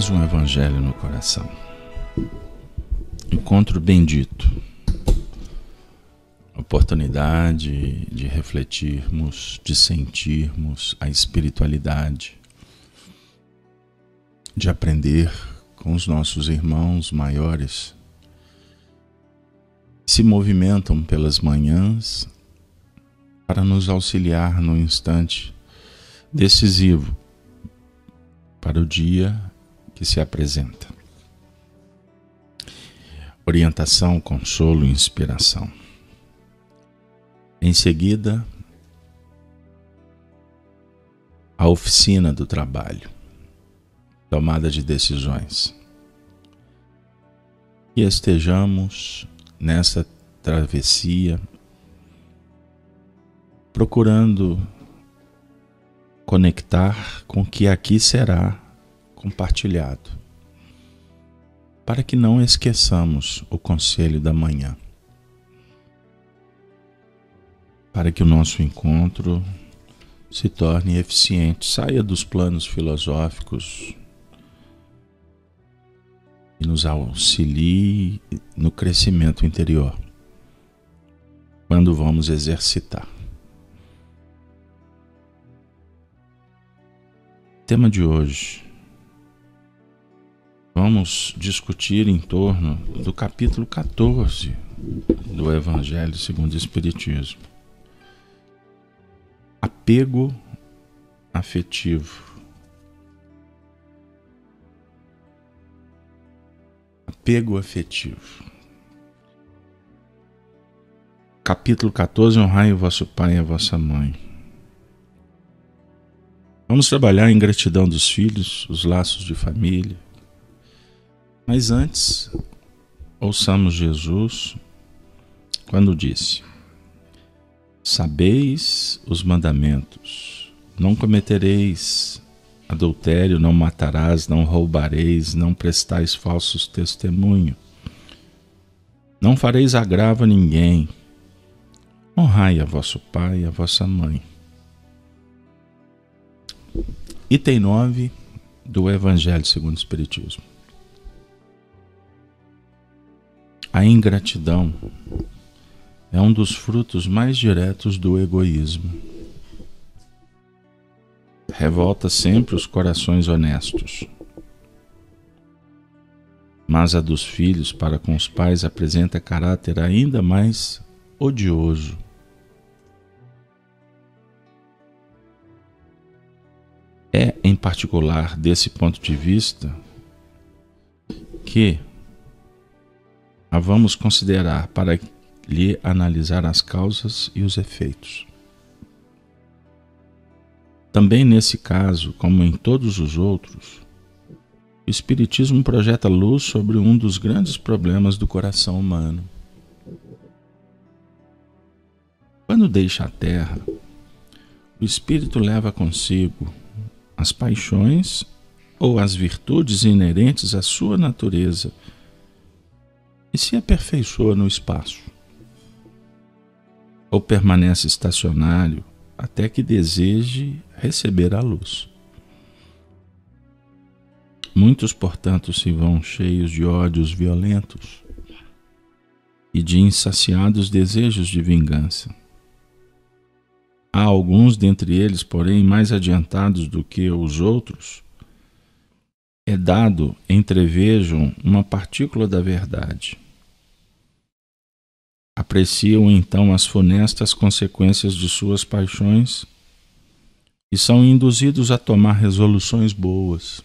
mais um evangelho no coração. Encontro bendito. Oportunidade de refletirmos, de sentirmos a espiritualidade, de aprender com os nossos irmãos maiores. Se movimentam pelas manhãs para nos auxiliar no instante decisivo para o dia que se apresenta. Orientação, consolo inspiração. Em seguida, a oficina do trabalho, tomada de decisões. Que estejamos nessa travessia procurando conectar com o que aqui será compartilhado, para que não esqueçamos o conselho da manhã, para que o nosso encontro se torne eficiente, saia dos planos filosóficos e nos auxilie no crescimento interior quando vamos exercitar. O tema de hoje Vamos discutir em torno do capítulo 14 do Evangelho segundo o Espiritismo. Apego afetivo. Apego afetivo. Capítulo 14: Honrai o vosso pai e a vossa mãe. Vamos trabalhar a ingratidão dos filhos, os laços de família mas antes, ouçamos Jesus quando disse: Sabeis os mandamentos: não cometereis adultério, não matarás, não roubareis, não prestais falsos testemunho. Não fareis agravo a ninguém. Honrai a vosso pai e a vossa mãe. Item 9 do Evangelho segundo o Espiritismo. A ingratidão é um dos frutos mais diretos do egoísmo. Revolta sempre os corações honestos. Mas a dos filhos para com os pais apresenta caráter ainda mais odioso. É, em particular, desse ponto de vista, que a vamos considerar para lhe analisar as causas e os efeitos. Também nesse caso, como em todos os outros, o Espiritismo projeta luz sobre um dos grandes problemas do coração humano. Quando deixa a Terra, o Espírito leva consigo as paixões ou as virtudes inerentes à sua natureza e se aperfeiçoa no espaço. Ou permanece estacionário até que deseje receber a luz. Muitos, portanto, se vão cheios de ódios violentos e de insaciados desejos de vingança. Há alguns dentre eles, porém, mais adiantados do que os outros, é dado, entrevejam uma partícula da verdade. Apreciam então as funestas consequências de suas paixões e são induzidos a tomar resoluções boas.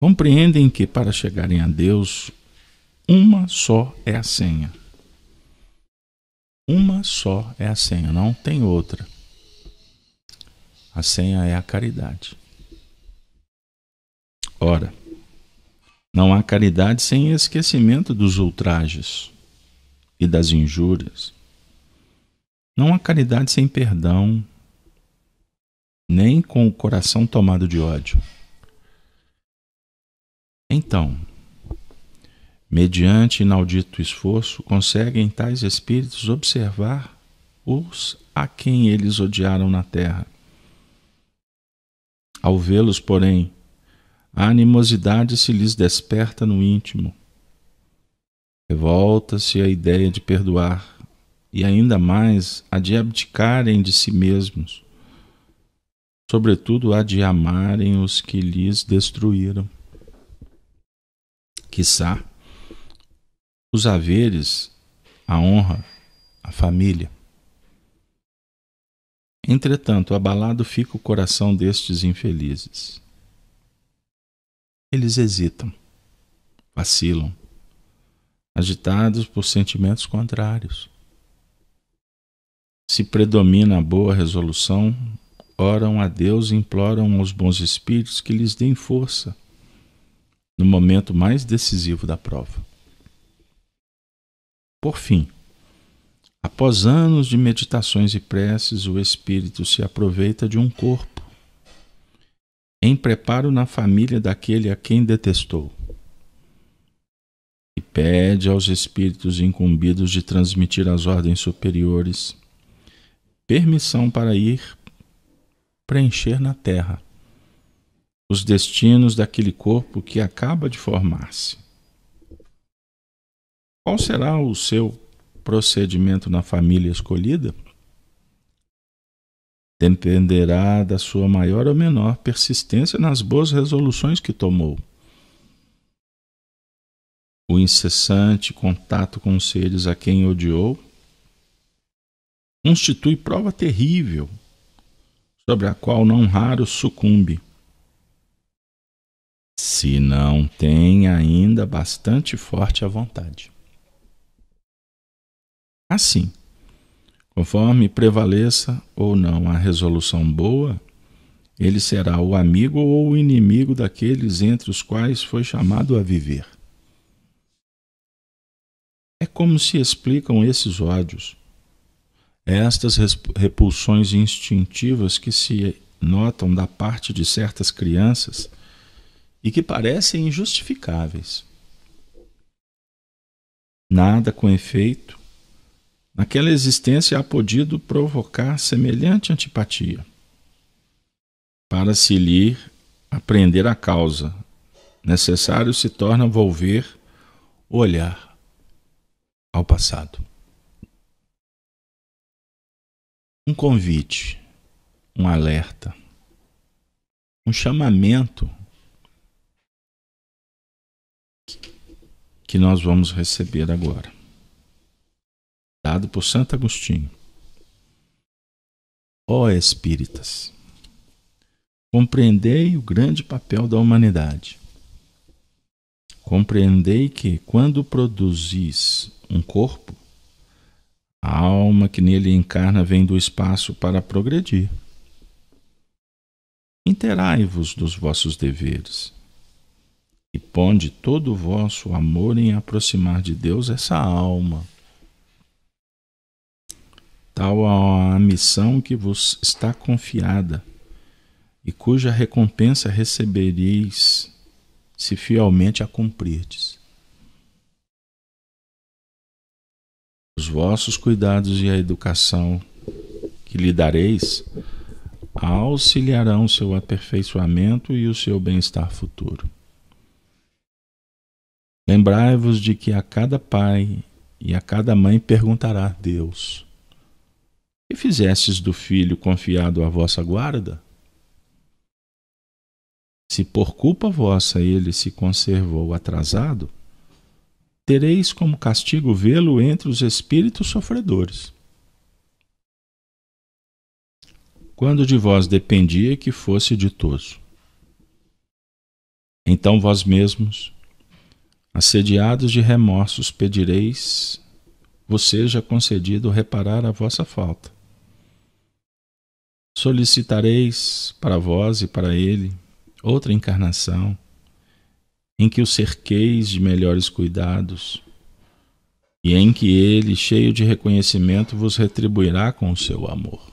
Compreendem que para chegarem a Deus, uma só é a senha. Uma só é a senha, não tem outra. A senha é a caridade. Ora, não há caridade sem esquecimento dos ultrajes e das injúrias. Não há caridade sem perdão, nem com o coração tomado de ódio. Então, mediante inaudito esforço, conseguem tais espíritos observar os a quem eles odiaram na terra. Ao vê-los, porém, a animosidade se lhes desperta no íntimo. Revolta-se a ideia de perdoar e ainda mais a de abdicarem de si mesmos, sobretudo a de amarem os que lhes destruíram. Quissá, os haveres, a honra, a família. Entretanto, abalado fica o coração destes infelizes eles hesitam, vacilam, agitados por sentimentos contrários. Se predomina a boa resolução, oram a Deus e imploram aos bons espíritos que lhes deem força no momento mais decisivo da prova. Por fim, após anos de meditações e preces, o espírito se aproveita de um corpo em preparo na família daquele a quem detestou. E pede aos espíritos incumbidos de transmitir às ordens superiores permissão para ir preencher na terra os destinos daquele corpo que acaba de formar-se. Qual será o seu procedimento na família escolhida? dependerá da sua maior ou menor persistência nas boas resoluções que tomou. O incessante contato com os seres a quem odiou constitui prova terrível sobre a qual não raro sucumbe. Se não tem ainda bastante forte a vontade. Assim, Conforme prevaleça ou não a resolução boa, ele será o amigo ou o inimigo daqueles entre os quais foi chamado a viver. É como se explicam esses ódios, estas repulsões instintivas que se notam da parte de certas crianças e que parecem injustificáveis. Nada, com efeito, naquela existência há podido provocar semelhante antipatia, para se lhe aprender a causa, necessário se torna volver o olhar ao passado. Um convite, um alerta, um chamamento que nós vamos receber agora dado por Santo Agostinho. Ó oh, espíritas, compreendei o grande papel da humanidade. Compreendei que, quando produzis um corpo, a alma que nele encarna vem do espaço para progredir. Interai-vos dos vossos deveres e ponde todo o vosso amor em aproximar de Deus essa alma tal a missão que vos está confiada, e cuja recompensa recebereis se fielmente a cumprirdes. Os vossos cuidados e a educação que lhe dareis auxiliarão seu aperfeiçoamento e o seu bem-estar futuro. Lembrai-vos de que a cada pai e a cada mãe perguntará Deus e fizestes do filho confiado à vossa guarda? Se por culpa vossa ele se conservou atrasado, tereis como castigo vê-lo entre os espíritos sofredores. Quando de vós dependia que fosse ditoso. Então vós mesmos, assediados de remorsos, pedireis, vos seja concedido reparar a vossa falta solicitareis para vós e para ele outra encarnação em que o cerqueis de melhores cuidados e em que ele, cheio de reconhecimento, vos retribuirá com o seu amor.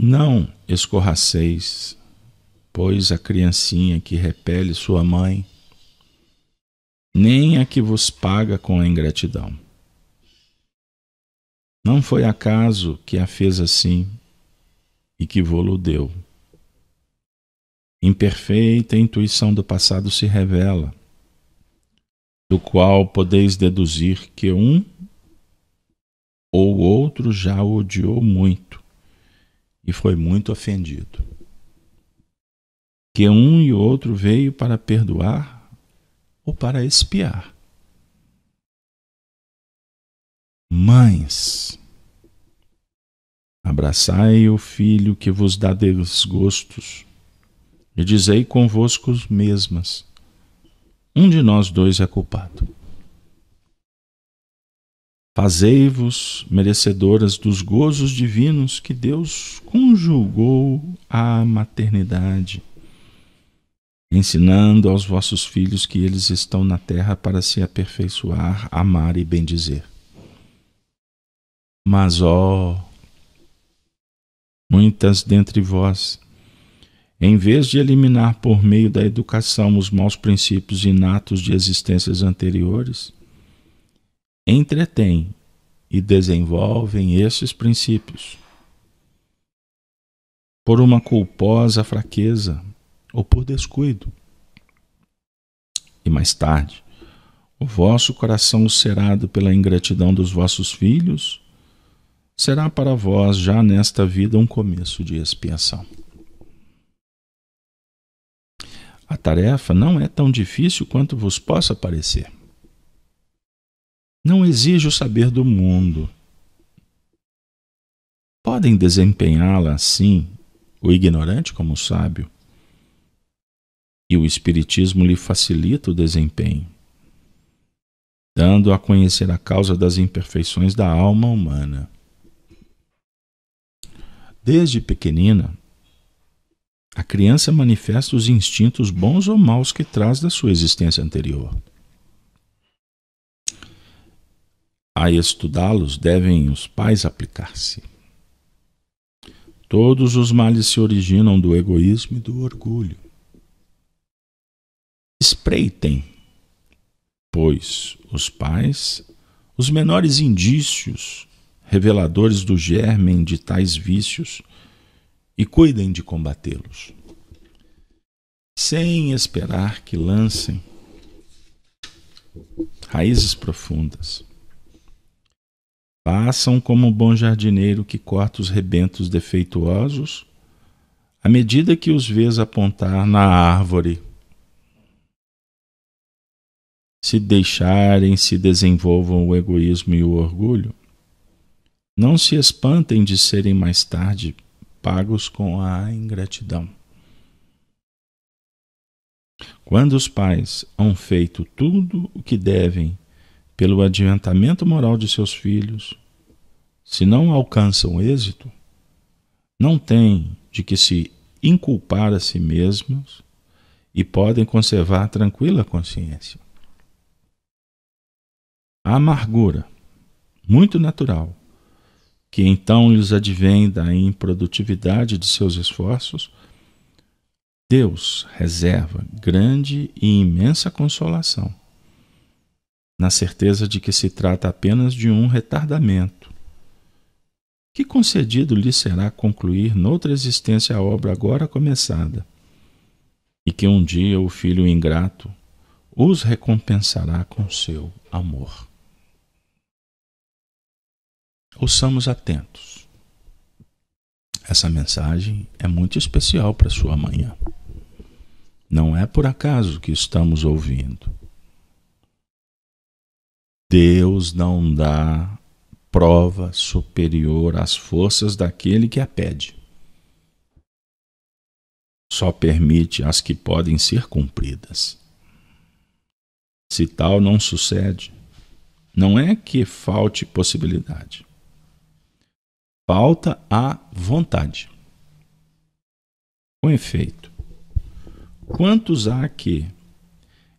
Não escorraceis, pois a criancinha que repele sua mãe, nem a que vos paga com a ingratidão não foi acaso que a fez assim e que vô-lo deu. Imperfeita intuição do passado se revela, do qual podeis deduzir que um ou outro já o odiou muito e foi muito ofendido. Que um e outro veio para perdoar ou para espiar Mães, abraçai o filho que vos dá desgostos, e dizei convosco mesmas: um de nós dois é culpado. Fazei-vos merecedoras dos gozos divinos que Deus conjugou à maternidade, ensinando aos vossos filhos que eles estão na terra para se aperfeiçoar, amar e bendizer. Mas, ó, muitas dentre vós, em vez de eliminar por meio da educação os maus princípios inatos de existências anteriores, entretêm e desenvolvem esses princípios. Por uma culposa fraqueza ou por descuido. E mais tarde, o vosso coração ulcerado pela ingratidão dos vossos filhos será para vós já nesta vida um começo de expiação. A tarefa não é tão difícil quanto vos possa parecer. Não exige o saber do mundo. Podem desempenhá-la assim o ignorante como o sábio, e o Espiritismo lhe facilita o desempenho, dando a conhecer a causa das imperfeições da alma humana Desde pequenina, a criança manifesta os instintos bons ou maus que traz da sua existência anterior. A estudá-los devem os pais aplicar-se. Todos os males se originam do egoísmo e do orgulho. Espreitem, pois, os pais, os menores indícios reveladores do germen de tais vícios, e cuidem de combatê-los, sem esperar que lancem raízes profundas. Façam como um bom jardineiro que corta os rebentos defeituosos à medida que os vês apontar na árvore. Se deixarem, se desenvolvam o egoísmo e o orgulho, não se espantem de serem mais tarde pagos com a ingratidão. Quando os pais hão feito tudo o que devem pelo adiantamento moral de seus filhos, se não alcançam êxito, não têm de que se inculpar a si mesmos e podem conservar tranquila consciência. A amargura, muito natural, que então lhes advém da improdutividade de seus esforços, Deus reserva grande e imensa consolação, na certeza de que se trata apenas de um retardamento, que concedido lhe será concluir noutra existência a obra agora começada, e que um dia o filho ingrato os recompensará com seu amor. Ouçamos atentos. Essa mensagem é muito especial para sua manhã. Não é por acaso que estamos ouvindo. Deus não dá prova superior às forças daquele que a pede. Só permite as que podem ser cumpridas. Se tal não sucede, não é que falte possibilidade falta a vontade. Com efeito, quantos há que,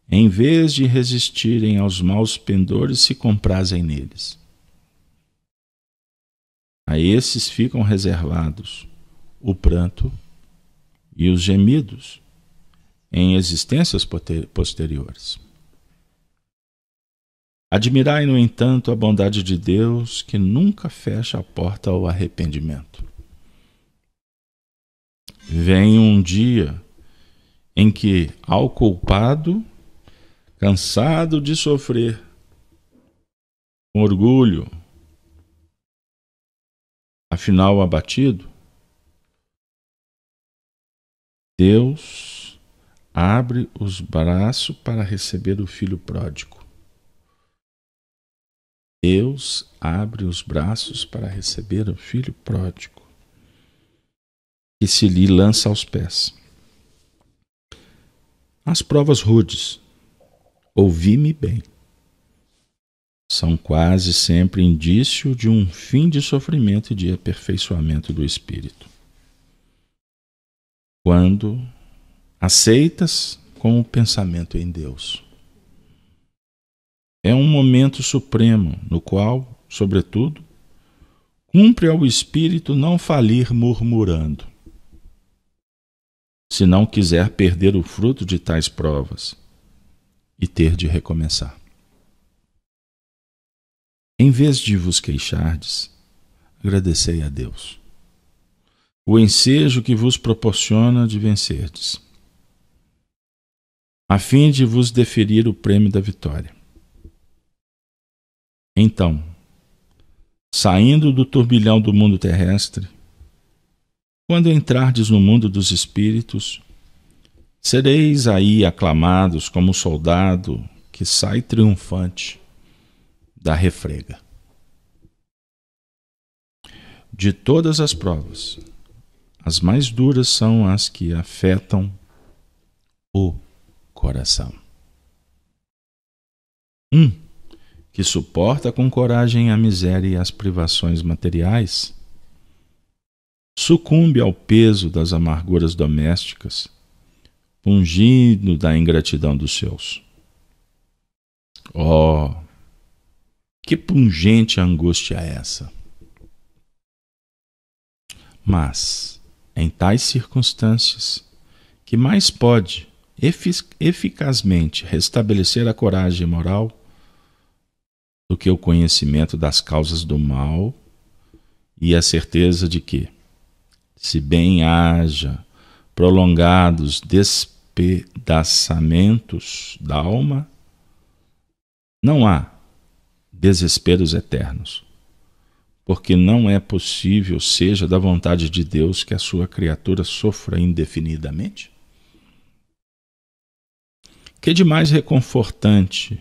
em vez de resistirem aos maus pendores, se comprazem neles? A esses ficam reservados o pranto e os gemidos em existências posteriores. Admirai, no entanto, a bondade de Deus, que nunca fecha a porta ao arrependimento. Vem um dia em que, ao culpado, cansado de sofrer, com orgulho, afinal abatido, Deus abre os braços para receber o filho pródigo. Deus abre os braços para receber o filho pródigo, que se lhe lança aos pés. As provas rudes, ouvi-me bem, são quase sempre indício de um fim de sofrimento e de aperfeiçoamento do espírito. Quando aceitas com o pensamento em Deus é um momento supremo no qual, sobretudo, cumpre ao espírito não falir murmurando, se não quiser perder o fruto de tais provas e ter de recomeçar. Em vez de vos queixardes, agradecei a Deus. O ensejo que vos proporciona de vencerdes, a fim de vos deferir o prêmio da vitória então, saindo do turbilhão do mundo terrestre, quando entrardes no mundo dos espíritos, sereis aí aclamados como um soldado que sai triunfante da refrega. De todas as provas, as mais duras são as que afetam o coração. 1. Um, que suporta com coragem a miséria e as privações materiais, sucumbe ao peso das amarguras domésticas, pungido da ingratidão dos seus. Oh, que pungente angústia é essa! Mas, em tais circunstâncias, que mais pode efic eficazmente restabelecer a coragem moral do que o conhecimento das causas do mal e a certeza de que, se bem haja prolongados despedaçamentos da alma, não há desesperos eternos, porque não é possível, seja da vontade de Deus, que a sua criatura sofra indefinidamente. Que de mais reconfortante,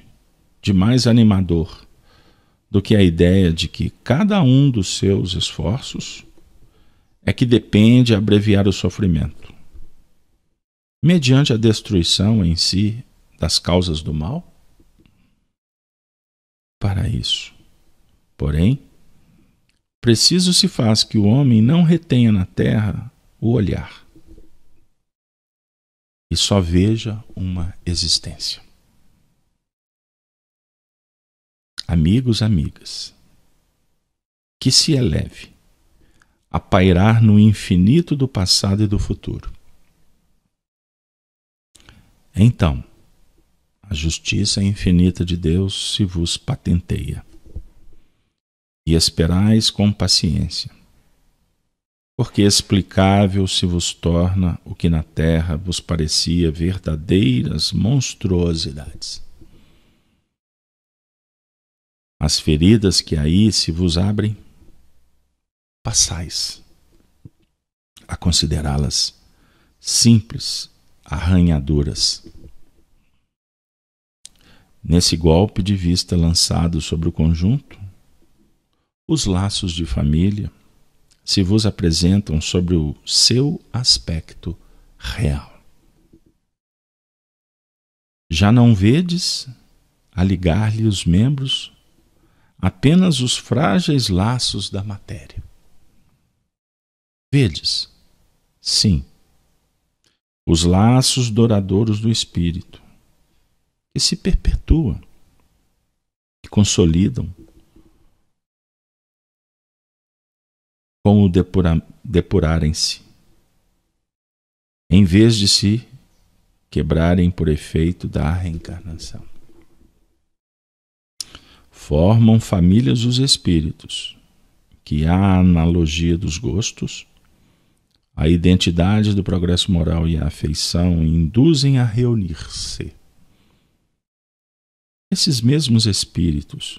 de mais animador do que a ideia de que cada um dos seus esforços é que depende abreviar o sofrimento. Mediante a destruição em si das causas do mal? Para isso. Porém, preciso se faz que o homem não retenha na terra o olhar e só veja uma existência. amigos, amigas, que se eleve a pairar no infinito do passado e do futuro. Então, a justiça infinita de Deus se vos patenteia. E esperais com paciência, porque explicável se vos torna o que na terra vos parecia verdadeiras monstruosidades. As feridas que aí se vos abrem, passais a considerá-las simples arranhaduras. Nesse golpe de vista lançado sobre o conjunto, os laços de família se vos apresentam sobre o seu aspecto real. Já não vedes a ligar-lhe os membros apenas os frágeis laços da matéria. Vedes, sim, os laços douradouros do espírito, que se perpetuam, que consolidam com o depura, depurarem-se, em vez de se quebrarem por efeito da reencarnação. Formam famílias os espíritos, que há analogia dos gostos, a identidade do progresso moral e a afeição induzem a reunir-se. Esses mesmos espíritos,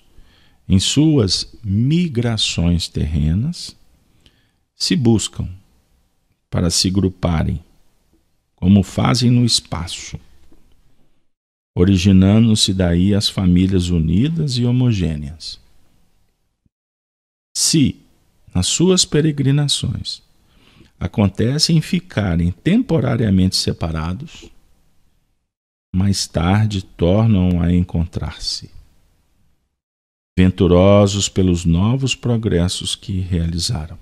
em suas migrações terrenas, se buscam para se gruparem, como fazem no espaço, originando-se daí as famílias unidas e homogêneas. Se, nas suas peregrinações, acontecem ficarem temporariamente separados, mais tarde tornam a encontrar-se. Venturosos pelos novos progressos que realizaram.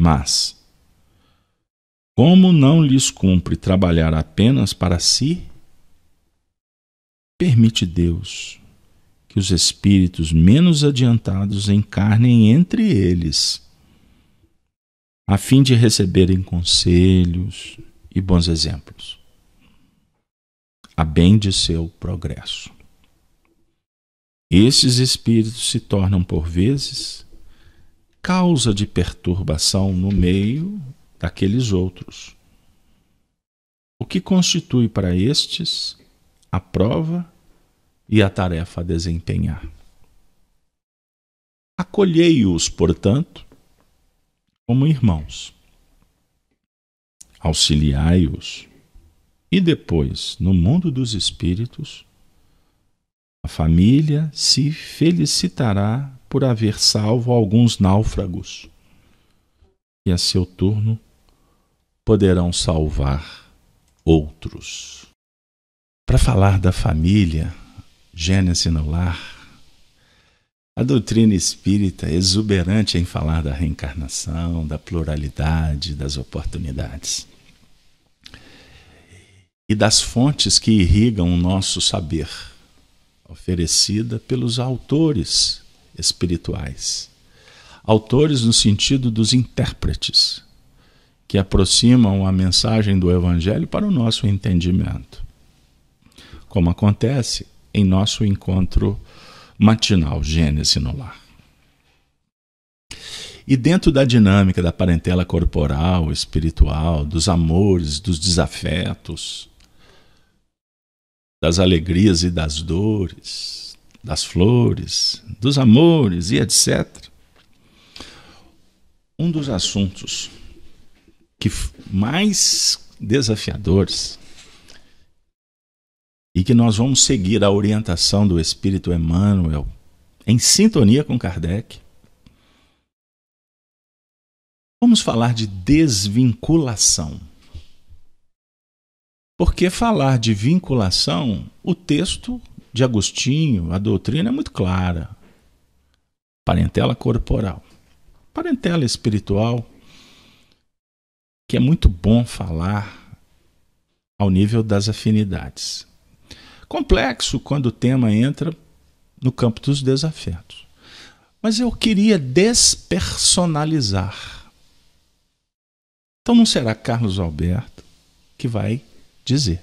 Mas, como não lhes cumpre trabalhar apenas para si, permite Deus que os espíritos menos adiantados encarnem entre eles, a fim de receberem conselhos e bons exemplos, a bem de seu progresso. Esses espíritos se tornam, por vezes, causa de perturbação no meio daqueles outros. O que constitui para estes a prova e a tarefa a desempenhar. Acolhei-os, portanto, como irmãos. Auxiliai-os e depois, no mundo dos espíritos, a família se felicitará por haver salvo alguns náufragos e, a seu turno, poderão salvar outros. Para falar da família, Gênesis no lar, a doutrina espírita é exuberante em falar da reencarnação, da pluralidade, das oportunidades e das fontes que irrigam o nosso saber, oferecida pelos autores espirituais. Autores no sentido dos intérpretes, que aproximam a mensagem do Evangelho para o nosso entendimento. Como acontece em nosso encontro matinal, Gênese no Lar. E dentro da dinâmica da parentela corporal, espiritual, dos amores, dos desafetos, das alegrias e das dores, das flores, dos amores e etc., um dos assuntos que mais desafiadores e que nós vamos seguir a orientação do Espírito Emmanuel em sintonia com Kardec. Vamos falar de desvinculação. Porque falar de vinculação, o texto de Agostinho, a doutrina é muito clara. Parentela corporal parentela espiritual, que é muito bom falar ao nível das afinidades. Complexo quando o tema entra no campo dos desafetos. Mas eu queria despersonalizar. Então não será Carlos Alberto que vai dizer.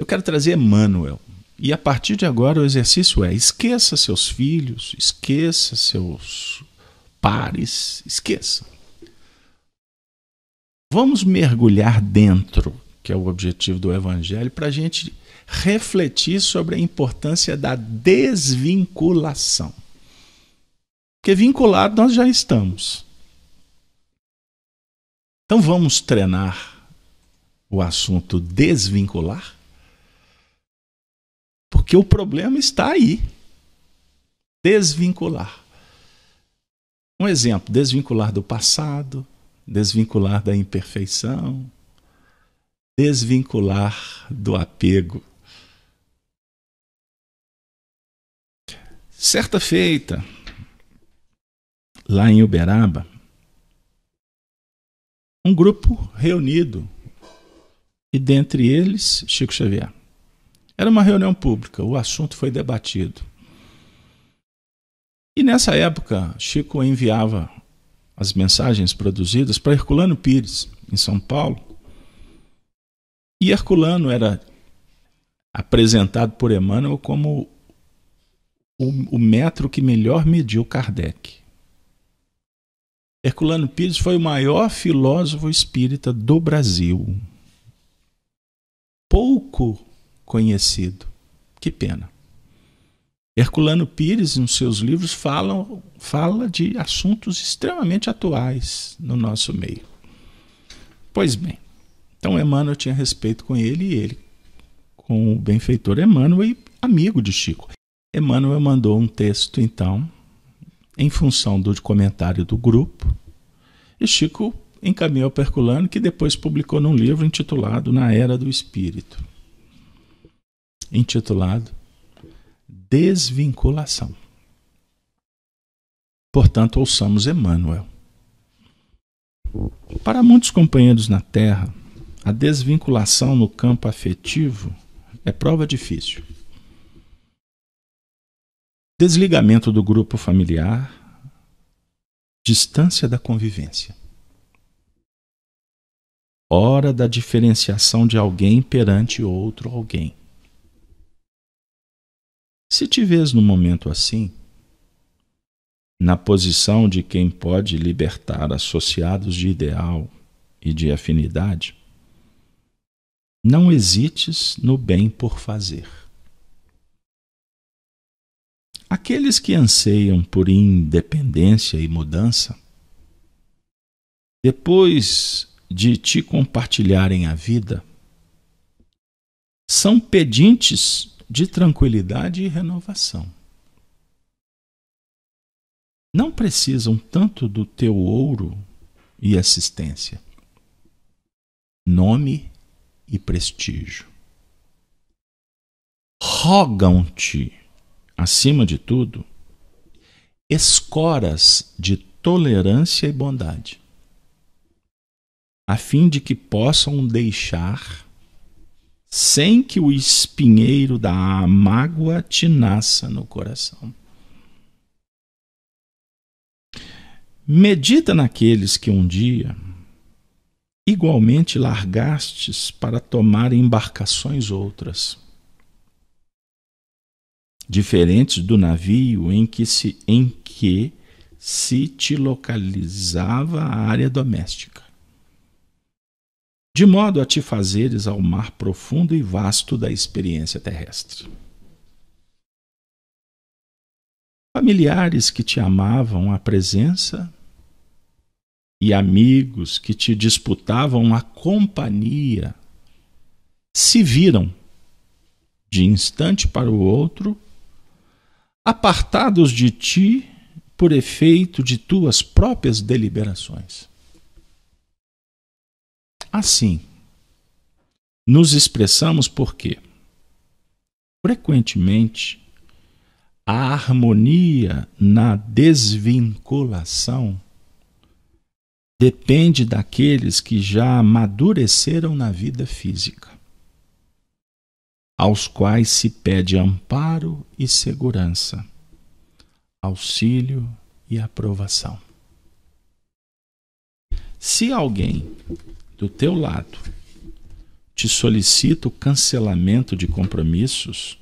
Eu quero trazer Emmanuel. E a partir de agora o exercício é: esqueça seus filhos, esqueça seus pares, esqueça. Vamos mergulhar dentro, que é o objetivo do Evangelho, para a gente refletir sobre a importância da desvinculação. Porque vinculado nós já estamos. Então vamos treinar o assunto desvincular? Porque o problema está aí. Desvincular. Um exemplo: desvincular do passado, desvincular da imperfeição, desvincular do apego. Certa feita, lá em Uberaba, um grupo reunido, e dentre eles Chico Xavier. Era uma reunião pública, o assunto foi debatido. E nessa época, Chico enviava as mensagens produzidas para Herculano Pires, em São Paulo. E Herculano era apresentado por Emmanuel como o, o metro que melhor mediu Kardec. Herculano Pires foi o maior filósofo espírita do Brasil. Pouco conhecido. Que pena. Herculano Pires, nos seus livros, falam, fala de assuntos extremamente atuais no nosso meio. Pois bem, então Emmanuel tinha respeito com ele e ele com o benfeitor Emmanuel e amigo de Chico. Emmanuel mandou um texto, então, em função do comentário do grupo, e Chico encaminhou para Herculano, que depois publicou num livro intitulado Na Era do Espírito. Intitulado desvinculação. Portanto, ouçamos Emmanuel. Para muitos companheiros na Terra, a desvinculação no campo afetivo é prova difícil. Desligamento do grupo familiar, distância da convivência. Hora da diferenciação de alguém perante outro alguém. Se te vês no momento assim, na posição de quem pode libertar associados de ideal e de afinidade, não hesites no bem por fazer. Aqueles que anseiam por independência e mudança, depois de te compartilharem a vida, são pedintes de tranquilidade e renovação. Não precisam tanto do teu ouro e assistência, nome e prestígio. Rogam-te, acima de tudo, escoras de tolerância e bondade, a fim de que possam deixar sem que o espinheiro da mágoa te nasça no coração. Medita naqueles que um dia igualmente largastes para tomar embarcações outras, diferentes do navio em que se em que se te localizava a área doméstica de modo a te fazeres ao mar profundo e vasto da experiência terrestre. Familiares que te amavam a presença e amigos que te disputavam a companhia se viram, de instante para o outro, apartados de ti por efeito de tuas próprias deliberações assim. Nos expressamos por quê? Frequentemente, a harmonia na desvinculação depende daqueles que já amadureceram na vida física, aos quais se pede amparo e segurança, auxílio e aprovação. Se alguém do teu lado te solicita o cancelamento de compromissos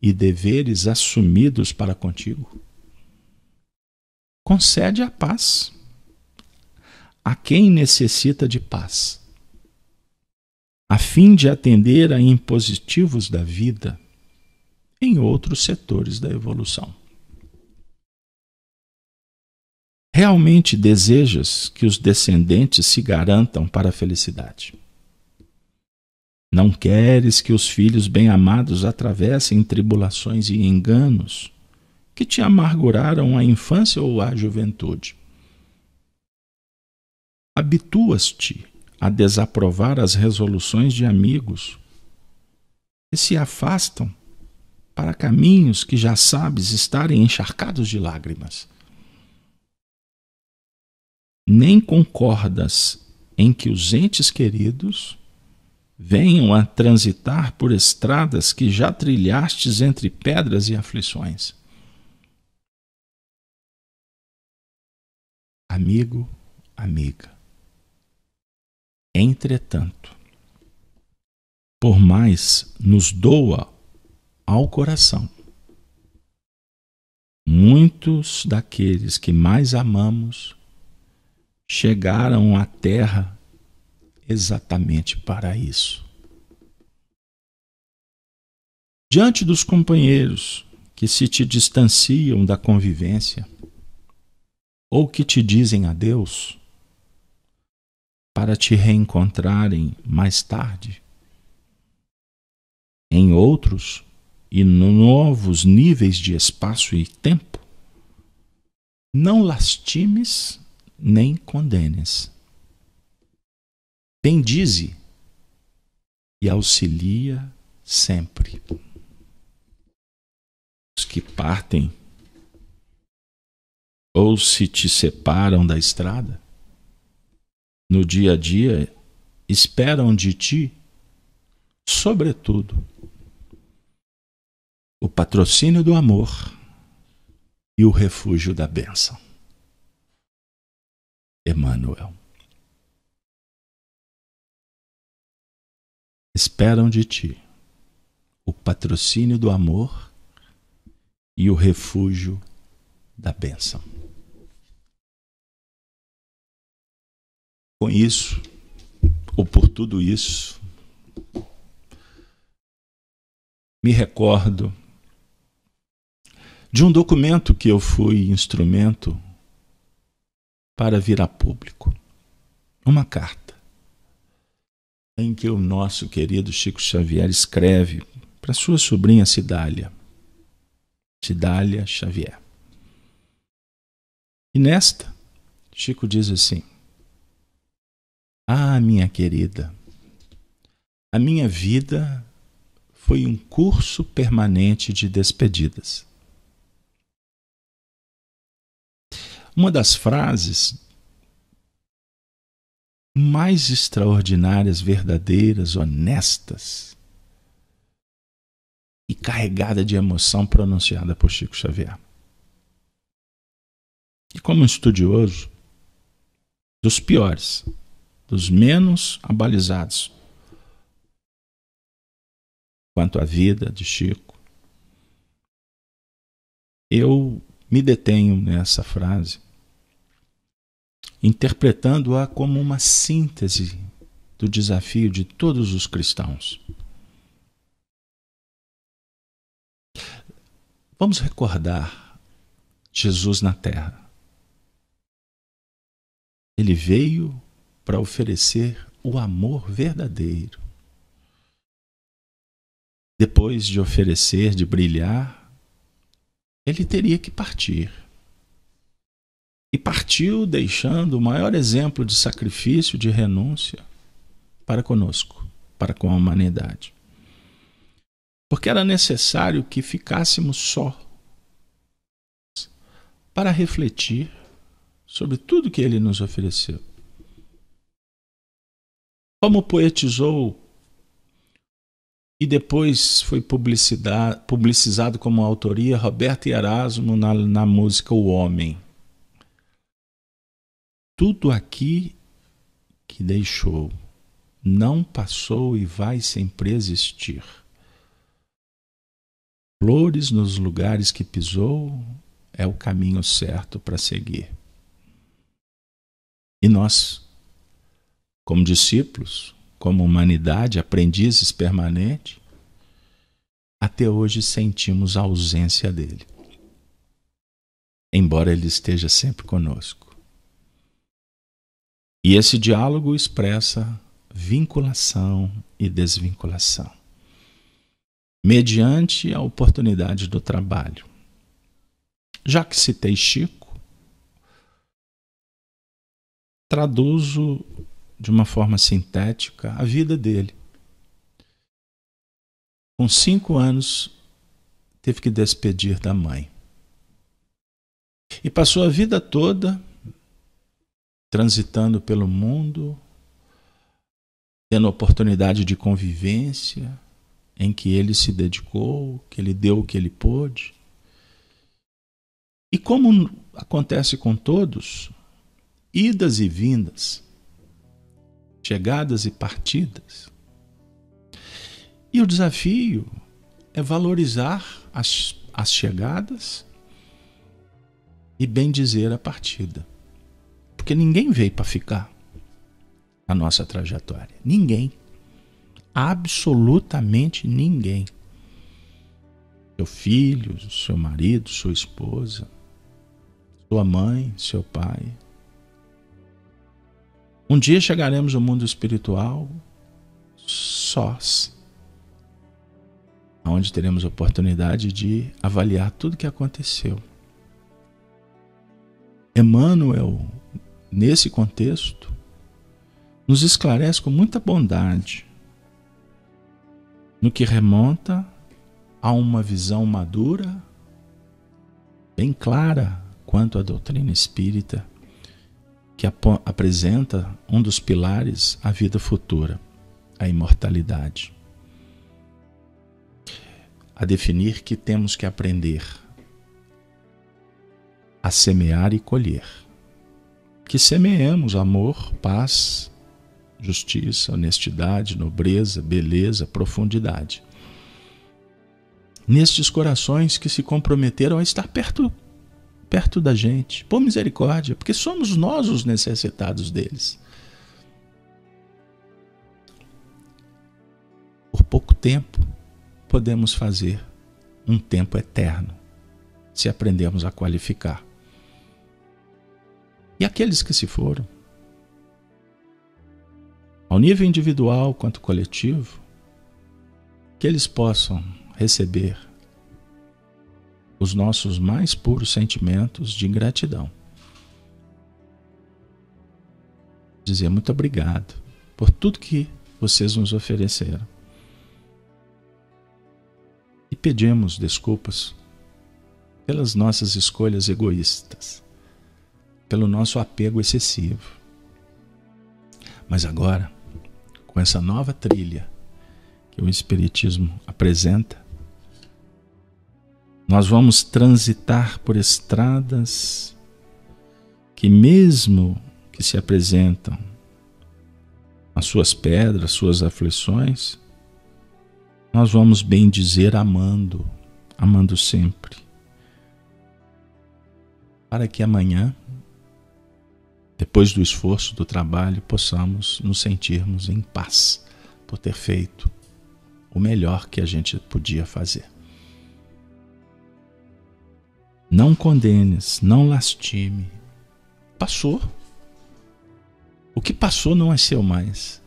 e deveres assumidos para contigo, concede a paz a quem necessita de paz, a fim de atender a impositivos da vida em outros setores da evolução. Realmente desejas que os descendentes se garantam para a felicidade? Não queres que os filhos bem-amados atravessem tribulações e enganos que te amarguraram a infância ou a juventude? Habituas-te a desaprovar as resoluções de amigos que se afastam para caminhos que já sabes estarem encharcados de lágrimas nem concordas em que os entes queridos venham a transitar por estradas que já trilhastes entre pedras e aflições. Amigo, amiga. Entretanto, por mais nos doa ao coração, muitos daqueles que mais amamos chegaram à Terra exatamente para isso. Diante dos companheiros que se te distanciam da convivência ou que te dizem adeus, para te reencontrarem mais tarde, em outros e novos níveis de espaço e tempo, não lastimes nem condenes. Bendize e auxilia sempre. Os que partem ou se te separam da estrada, no dia a dia esperam de ti, sobretudo, o patrocínio do amor e o refúgio da bênção. Emmanuel. Esperam de ti o patrocínio do amor e o refúgio da bênção. Com isso, ou por tudo isso, me recordo de um documento que eu fui instrumento para vir a público. Uma carta em que o nosso querido Chico Xavier escreve para sua sobrinha Cidália, Cidália Xavier. E nesta, Chico diz assim: Ah, minha querida, a minha vida foi um curso permanente de despedidas. Uma das frases mais extraordinárias, verdadeiras, honestas e carregada de emoção pronunciada por Chico Xavier. E como um estudioso, dos piores, dos menos abalizados quanto à vida de Chico, eu me detenho nessa frase interpretando-a como uma síntese do desafio de todos os cristãos. Vamos recordar Jesus na terra. Ele veio para oferecer o amor verdadeiro. Depois de oferecer, de brilhar, ele teria que partir e partiu deixando o maior exemplo de sacrifício, de renúncia para conosco, para com a humanidade. Porque era necessário que ficássemos só para refletir sobre tudo que ele nos ofereceu. Como poetizou e depois foi publicizado como autoria Roberto e Erasmo na, na música O Homem tudo aqui que deixou não passou e vai sempre existir. Flores nos lugares que pisou é o caminho certo para seguir. E nós, como discípulos, como humanidade, aprendizes permanentes, até hoje sentimos a ausência dele, embora ele esteja sempre conosco. E esse diálogo expressa vinculação e desvinculação, mediante a oportunidade do trabalho. Já que citei Chico, traduzo de uma forma sintética a vida dele. Com cinco anos, teve que despedir da mãe. E passou a vida toda transitando pelo mundo, tendo oportunidade de convivência, em que ele se dedicou, que ele deu o que ele pôde. E como acontece com todos, idas e vindas, chegadas e partidas. E o desafio é valorizar as, as chegadas e bendizer a partida. Porque ninguém veio para ficar na nossa trajetória. Ninguém. Absolutamente ninguém. Seu filho, seu marido, sua esposa, sua mãe, seu pai. Um dia chegaremos ao mundo espiritual sós, onde teremos oportunidade de avaliar tudo o que aconteceu. Emmanuel nesse contexto, nos esclarece com muita bondade no que remonta a uma visão madura, bem clara quanto à doutrina espírita, que apresenta um dos pilares a vida futura, a imortalidade. A definir que temos que aprender a semear e colher que semeemos amor, paz, justiça, honestidade, nobreza, beleza, profundidade. Nestes corações que se comprometeram a estar perto perto da gente, por misericórdia, porque somos nós os necessitados deles. Por pouco tempo podemos fazer um tempo eterno, se aprendermos a qualificar e aqueles que se foram. Ao nível individual quanto coletivo, que eles possam receber os nossos mais puros sentimentos de gratidão. Dizer muito obrigado por tudo que vocês nos ofereceram. E pedimos desculpas pelas nossas escolhas egoístas pelo nosso apego excessivo. Mas agora, com essa nova trilha que o Espiritismo apresenta, nós vamos transitar por estradas que, mesmo que se apresentam as suas pedras, suas aflições, nós vamos bem dizer amando, amando sempre. Para que amanhã depois do esforço, do trabalho, possamos nos sentirmos em paz por ter feito o melhor que a gente podia fazer. Não condenes, não lastime. Passou. O que passou não é seu mais.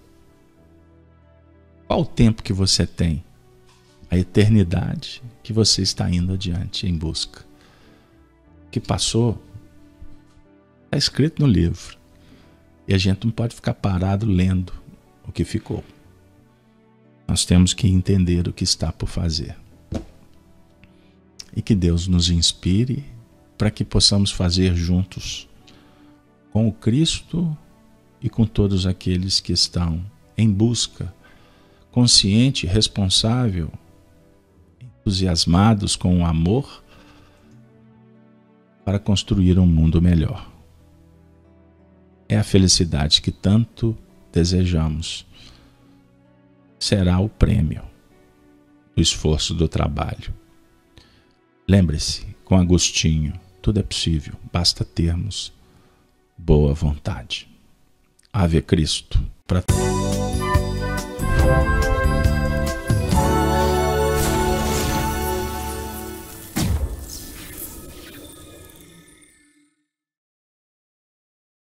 Qual o tempo que você tem? A eternidade que você está indo adiante em busca. O que passou Está escrito no livro. E a gente não pode ficar parado lendo o que ficou. Nós temos que entender o que está por fazer. E que Deus nos inspire para que possamos fazer juntos com o Cristo e com todos aqueles que estão em busca, consciente, responsável, entusiasmados com o amor para construir um mundo melhor é a felicidade que tanto desejamos. Será o prêmio do esforço do trabalho. Lembre-se, com Agostinho, tudo é possível, basta termos boa vontade. Ave Cristo para todos.